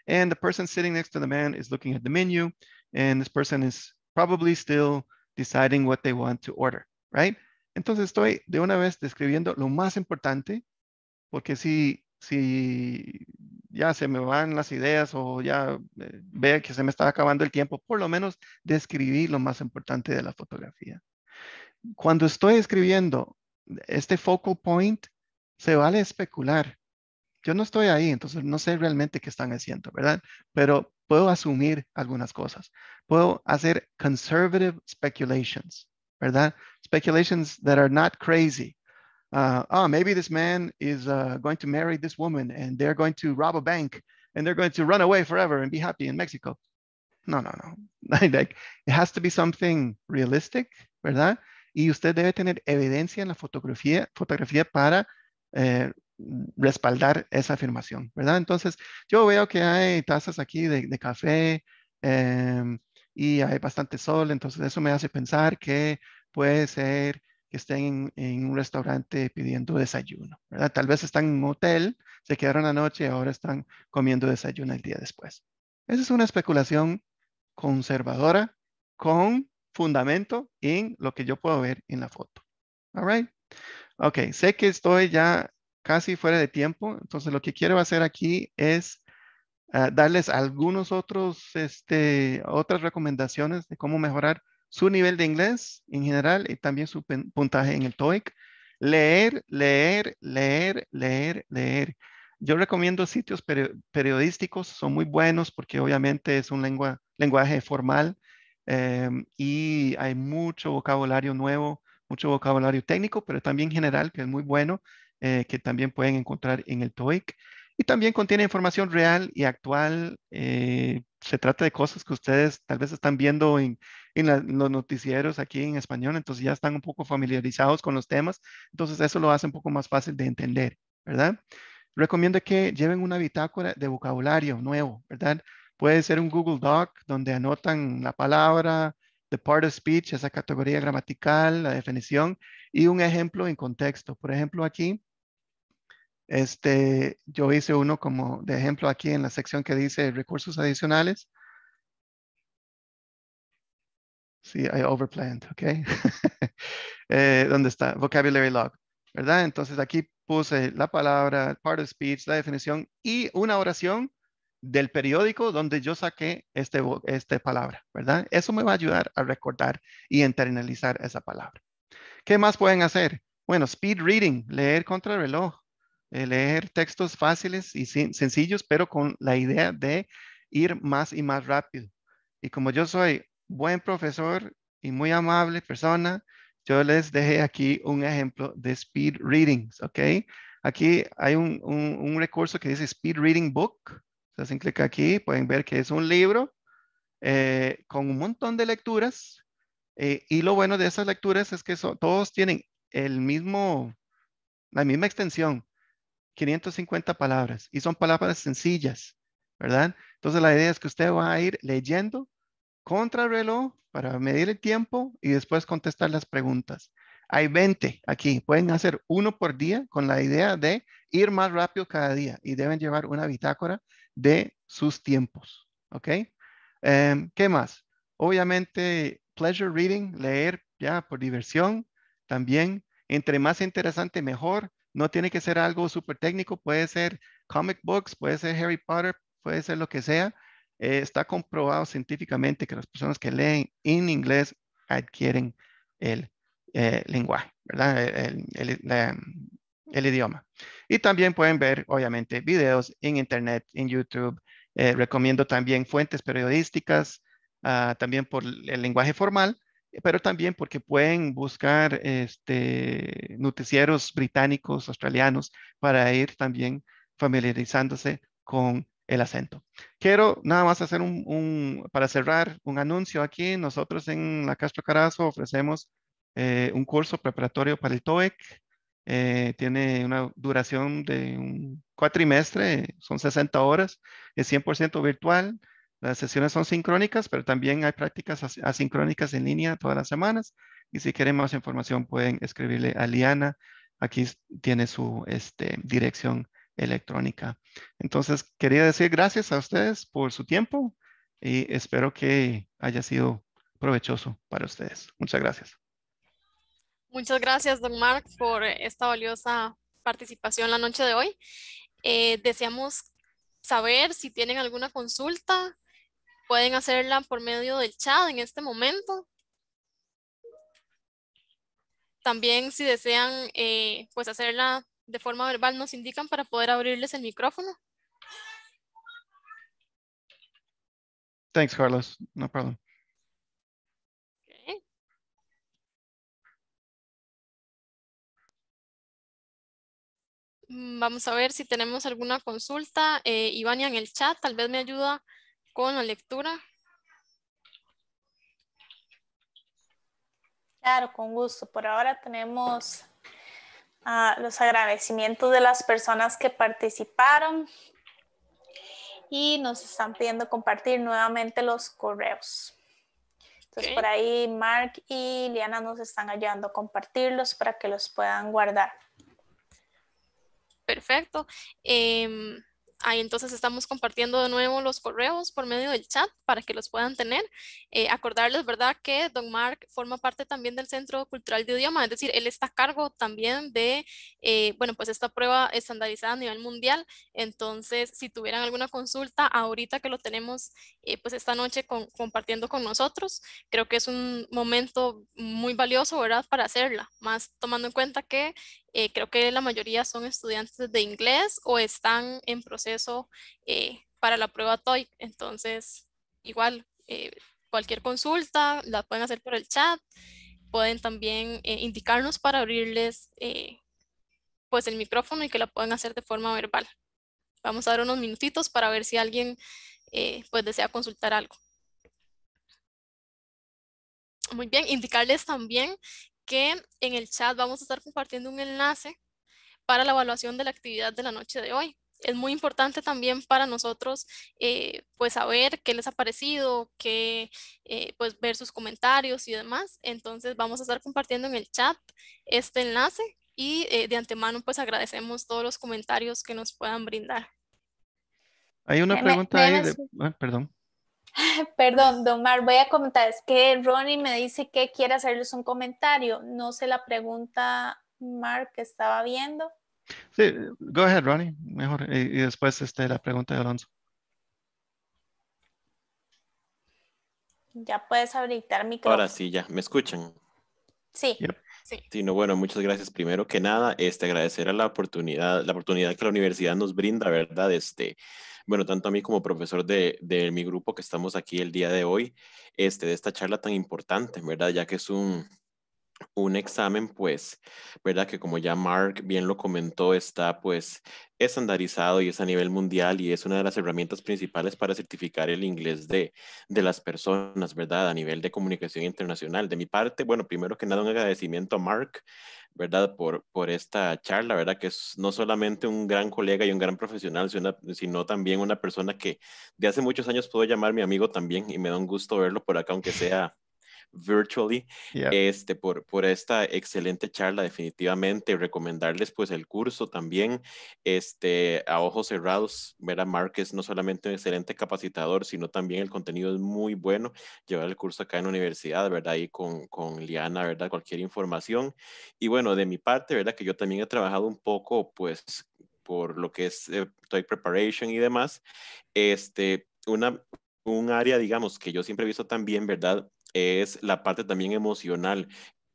And the person sitting next to the man is looking at the menu. And this person is probably still deciding what they want to order. Entonces estoy de una vez describiendo lo más importante, porque si, si ya se me van las ideas o ya eh, ve que se me está acabando el tiempo, por lo menos describí lo más importante de la fotografía. Cuando estoy escribiendo este focal point, se vale especular. Yo no estoy ahí, entonces no sé realmente qué están haciendo, ¿verdad? Pero puedo asumir algunas cosas. Puedo hacer conservative speculations, ¿verdad? speculations that are not crazy. Uh, oh, maybe this man is uh, going to marry this woman and they're going to rob a bank and they're going to run away forever and be happy in Mexico. No, no, no. *laughs* like, it has to be something realistic, ¿verdad? Y usted debe tener evidencia en la fotografía, fotografía para eh, respaldar esa afirmación, ¿verdad? Entonces, yo veo que hay tazas aquí de, de café eh, y hay bastante sol, entonces eso me hace pensar que puede ser que estén en, un restaurante pidiendo desayuno, ¿verdad? Tal vez están en un hotel, se quedaron la noche y ahora están comiendo desayuno el día después. Esa es una especulación conservadora con fundamento en lo que yo puedo ver en la foto. All right. Ok, sé que estoy ya casi fuera de tiempo, entonces lo que quiero hacer aquí es ah, darles algunos otros, este, otras recomendaciones de cómo mejorar su nivel de inglés en general y también su puntaje en el TOEIC. Leer, leer, leer, leer, leer. Yo recomiendo sitios periodísticos, son muy buenos porque obviamente es un lenguaje formal em, y hay mucho vocabulario nuevo, mucho vocabulario técnico, pero también general, que es muy bueno, eh, que también pueden encontrar en el TOEIC. Y también contiene información real y actual. Eh, se trata de cosas que ustedes tal vez están viendo en, en, los noticieros aquí en español, entonces ya están un poco familiarizados con los temas, entonces eso lo hace un poco más fácil de entender, ¿verdad? Recomiendo que lleven una bitácora de vocabulario nuevo, ¿verdad? Puede ser un Google Doc donde anotan la palabra, the part of speech, esa categoría gramatical, la definición, y un ejemplo en contexto. Por ejemplo, aquí, este, yo hice uno como de ejemplo aquí en la sección que dice recursos adicionales. Sí, I overplanned, ¿ok? *laughs* Eh, ¿Dónde está? Vocabulary log, ¿verdad? Entonces aquí puse la palabra, part of speech, la definición y una oración del periódico donde yo saqué esta este palabra, ¿verdad? Eso me va a ayudar a recordar y internalizar esa palabra. ¿Qué más pueden hacer? Bueno, speed reading, leer contra el reloj, eh, leer textos fáciles y sencillos, pero con la idea de ir más y más rápido. Y como yo soy buen profesor y muy amable persona, yo les dejé aquí un ejemplo de speed readings, ¿ok? Aquí hay un, recurso que dice speed reading book. Hacen clic aquí, pueden ver que es un libro eh, con un montón de lecturas. Eh, y lo bueno de esas lecturas es que todos tienen el mismo, la misma extensión, 550 palabras. Y son palabras sencillas, ¿verdad? Entonces la idea es que usted va a ir leyendo contrarreloj para medir el tiempo y después contestar las preguntas. Hay 20 aquí, pueden hacer uno por día con la idea de ir más rápido cada día y deben llevar una bitácora de sus tiempos, ¿ok? Em, ¿Qué más? Obviamente, pleasure reading, leer ya por diversión también. Entre más interesante, mejor. No tiene que ser algo súper técnico, puede ser comic books, puede ser Harry Potter, puede ser lo que sea eh, está comprobado científicamente que las personas que leen en inglés adquieren el eh, lenguaje, ¿verdad? El, idioma. Y también pueden ver, obviamente, videos en Internet, en YouTube. Eh, recomiendo también fuentes periodísticas, ah, también por el lenguaje formal, pero también porque pueden buscar este, noticieros británicos, australianos, para ir también familiarizándose con el acento. Quiero nada más hacer un, para cerrar, un anuncio aquí. Nosotros en la Castro Carazo ofrecemos eh, un curso preparatorio para el TOEIC. Eh, tiene una duración de un cuatrimestre, son 60 horas, es 100% virtual. Las sesiones son sincrónicas, pero también hay prácticas asincrónicas en línea todas las semanas. Y si quieren más información, pueden escribirle a Liana. Aquí tiene su este, dirección electrónica. Entonces, quería decir gracias a ustedes por su tiempo y espero que haya sido provechoso para ustedes. Muchas gracias. Muchas gracias, don Mark, por esta valiosa participación la noche de hoy. Eh, deseamos saber si tienen alguna consulta. Pueden hacerla por medio del chat en este momento. También si desean eh, pues hacerla de forma verbal nos indican para poder abrirles el micrófono. Thanks, Carlos. No problem. Mm, vamos a ver si tenemos alguna consulta. Eh, Ivania en el chat tal vez me ayuda con la lectura. Claro, con gusto. Por ahora tenemos los agradecimientos de las personas que participaron y nos están pidiendo compartir nuevamente los correos. Entonces por ahí Mark y Liana nos están ayudando a compartirlos para que los puedan guardar. Perfecto. Em, Ahí entonces estamos compartiendo de nuevo los correos por medio del chat para que los puedan tener. Eh, acordarles, ¿verdad? Que Don Mark forma parte también del Centro Cultural de Idioma, es decir, él está a cargo también de, eh, bueno, pues esta prueba estandarizada a nivel mundial. Entonces, si tuvieran alguna consulta ahorita que lo tenemos, eh, pues esta noche compartiendo con nosotros, creo que es un momento muy valioso, ¿verdad? Para hacerla, más tomando en cuenta que eh, creo que la mayoría son estudiantes de inglés o están en proceso eh, para la prueba TOEIC. Entonces, igual, eh, cualquier consulta la pueden hacer por el chat. Pueden también indicarnos para abrirles pues el micrófono y que la puedan hacer de forma verbal. Vamos a dar unos minutitos para ver si alguien pues desea consultar algo. Muy bien, indicarles también que en el chat vamos a estar compartiendo un enlace para la evaluación de la actividad de la noche de hoy. Es muy importante también para nosotros eh, pues saber qué les ha parecido, qué, eh, pues ver sus comentarios y demás. Entonces vamos a estar compartiendo en el chat este enlace y eh, de antemano pues agradecemos todos los comentarios que nos puedan brindar. Hay una pregunta ahí, de, ah, perdón. *laughs* Perdón, Don Mar, voy a comentar. Es que Ronnie me dice que quiere hacerles un comentario. No sé la pregunta, Mar, que estaba viendo. Sí, go ahead, Ronnie. Mejor. Y, después este, la pregunta de Alonso. Ya puedes habilitar mi Ahora sí, ya. ¿Me escuchan? Sí. Sí. bueno, muchas gracias. Primero que nada, este, agradecer a la oportunidad, la oportunidad que la universidad nos brinda, ¿verdad? Este, bueno, tanto a mí como profesor de, de mi grupo que estamos aquí el día de hoy, este, de esta charla tan importante, ¿verdad? Ya que es un, un examen, pues, ¿verdad? Que como ya Mark bien lo comentó, está pues estandarizado y es a nivel mundial y es una de las herramientas principales para certificar el inglés de, las personas, ¿verdad? A nivel de comunicación internacional. De mi parte, bueno, primero que nada un agradecimiento a Mark, ¿verdad? Por, por esta charla, ¿verdad? Que es no solamente un gran colega y un gran profesional, sino, sino también una persona que de hace muchos años puedo llamar mi amigo también y me da un gusto verlo por acá, aunque sea virtually, este, por, por esta excelente charla, definitivamente, recomendarles pues el curso también, este, a ojos cerrados, ver a es no solamente un excelente capacitador, sino también el contenido es muy bueno, llevar el curso acá en la universidad, ¿verdad? Y con, con Liana, ¿verdad? Cualquier información. Y bueno, de mi parte, ¿verdad? Que yo también he trabajado un poco, pues, por lo que es eh, toy preparation y demás, este, una, un área, digamos, que yo siempre he visto también, ¿verdad? es la parte también emocional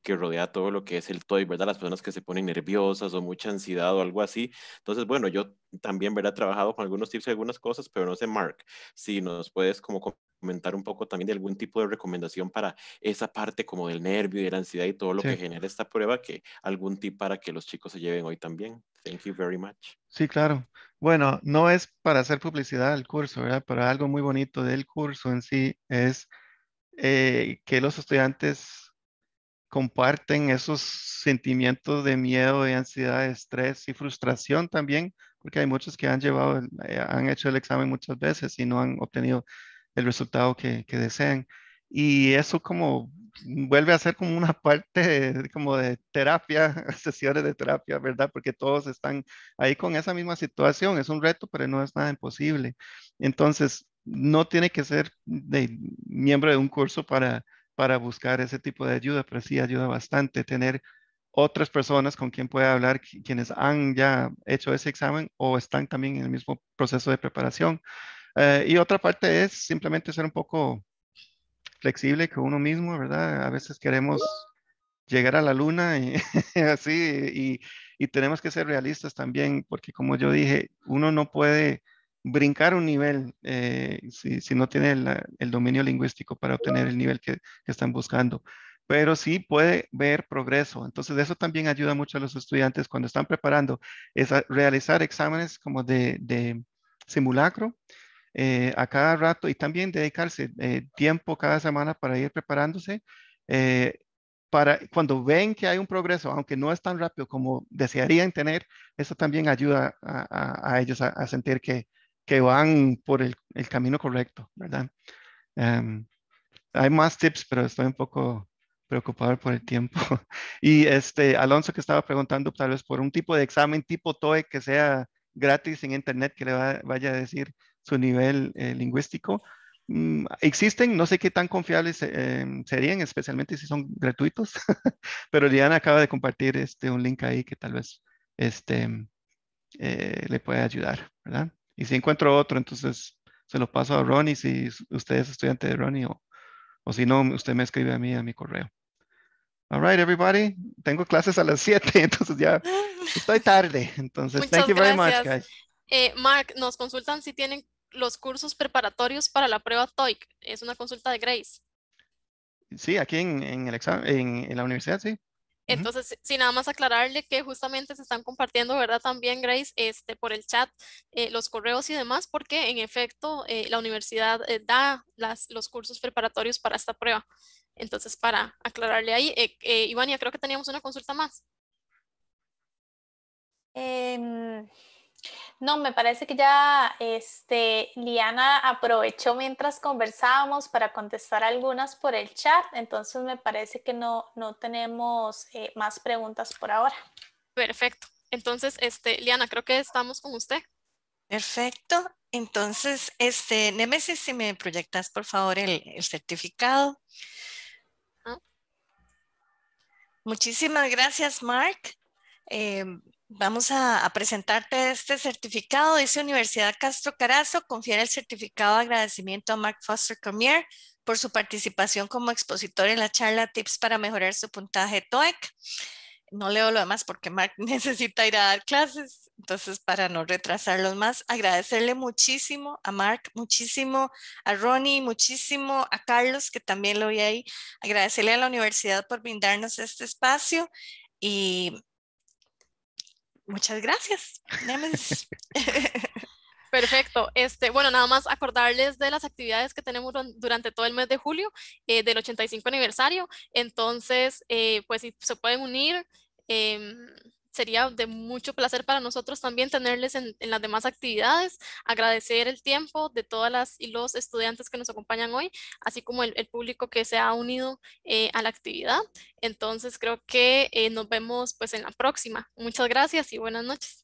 que rodea todo lo que es el toy ¿verdad? Las personas que se ponen nerviosas o mucha ansiedad o algo así. Entonces, bueno, yo también, ¿verdad? He trabajado con algunos tips y algunas cosas, pero no sé, Mark, si nos puedes como comentar un poco también de algún tipo de recomendación para esa parte como del nervio y de la ansiedad y todo lo que genera esta prueba, que algún tip para que los chicos se lleven hoy también. Thank you very much. Sí, claro. Bueno, no es para hacer publicidad al curso, ¿verdad? Pero algo muy bonito del curso en sí es eh, que los estudiantes comparten esos sentimientos de miedo, de ansiedad, de estrés y frustración también, porque hay muchos que han llevado, eh, han hecho el examen muchas veces y no han obtenido el resultado que, desean. Y eso como vuelve a ser como una parte como de terapia, *laughs* sesiones de terapia, ¿verdad? Porque todos están ahí con esa misma situación, es un reto, pero no es nada imposible. Entonces, no tiene que ser miembro de un curso para, para buscar ese tipo de ayuda, pero sí ayuda bastante tener otras personas con quien pueda hablar, quienes han ya hecho ese examen o están también en el mismo proceso de preparación. Eh, y otra parte es simplemente ser un poco flexible con uno mismo, ¿verdad? A veces queremos llegar a la luna y *laughs* así, y, tenemos que ser realistas también, porque como yo dije, uno no puede brincar un nivel eh, si, no tiene el dominio lingüístico para obtener el nivel que, están buscando. Pero sí puede ver progreso. Entonces, eso también ayuda mucho a los estudiantes cuando están preparando, es realizar exámenes como de, simulacro eh, a cada rato y también dedicarse eh, tiempo cada semana para ir preparándose. para cuando ven que hay un progreso, aunque no es tan rápido como desearían tener, eso también ayuda a, ellos a sentir que, que van por el, camino correcto, ¿verdad? Em, hay más tips, pero estoy un poco preocupado por el tiempo. *laughs* Y este, Alonso que estaba preguntando tal vez por un tipo de examen tipo TOE que sea gratis en internet que le vaya a decir su nivel eh, lingüístico. Mm, existen, no sé qué tan confiables eh, em, serían, especialmente si son gratuitos, *laughs* pero Diana acaba de compartir este, un link ahí que tal vez este, eh, le puede ayudar, ¿verdad? Y si encuentro otro, entonces se lo paso a Ronnie si usted es estudiante de Ronnie o, o si no, usted me escribe a mí a mi correo. All right, everybody. Tengo clases a las 7, *laughs* entonces ya *laughs* estoy tarde. Entonces, Muchas thank you very much, guys. Eh, Mark, nos consultan si tienen los cursos preparatorios para la prueba TOEIC. Es una consulta de Grace. Sí, aquí en, el en la universidad, sí. Entonces, sin nada más aclararle que justamente se están compartiendo, ¿verdad? También, Grace, este, por el chat, eh, los correos y demás, porque en efecto eh, la universidad eh, da las, los cursos preparatorios para esta prueba. Entonces, para aclararle ahí, Ivania, creo que teníamos una consulta más. Em, no, me parece que ya este, Liana aprovechó mientras conversábamos para contestar algunas por el chat, entonces me parece que no, no tenemos eh, más preguntas por ahora. Perfecto. Entonces, este, Liana, creo que estamos con usted. Perfecto. Entonces, este, Nemesis, si me proyectas por favor el, certificado. Ah. Muchísimas gracias, Mark. Em, Vamos a, presentarte este certificado. Dice Universidad Castro Carazo, confiere el certificado de agradecimiento a Mark Foster Cormier por su participación como expositor en la charla Tips para mejorar su puntaje TOEIC. No leo lo demás porque Mark *laughs* necesita ir a dar clases, entonces para no retrasarlos más, agradecerle muchísimo a Mark, muchísimo a Ronnie, muchísimo a Carlos, que también lo vi ahí, agradecerle a la universidad por brindarnos este espacio y muchas gracias. *laughs* *laughs* Perfecto. Este, bueno, nada más acordarles de las actividades que tenemos durante todo el mes de julio eh, del 85 aniversario. Entonces, eh, pues si se pueden unir, em, sería de mucho placer para nosotros también tenerles en, las demás actividades, agradecer el tiempo de todas las y los estudiantes que nos acompañan hoy, así como el, público que se ha unido eh, a la actividad. Entonces creo que eh, nos vemos pues en la próxima. Muchas gracias y buenas noches.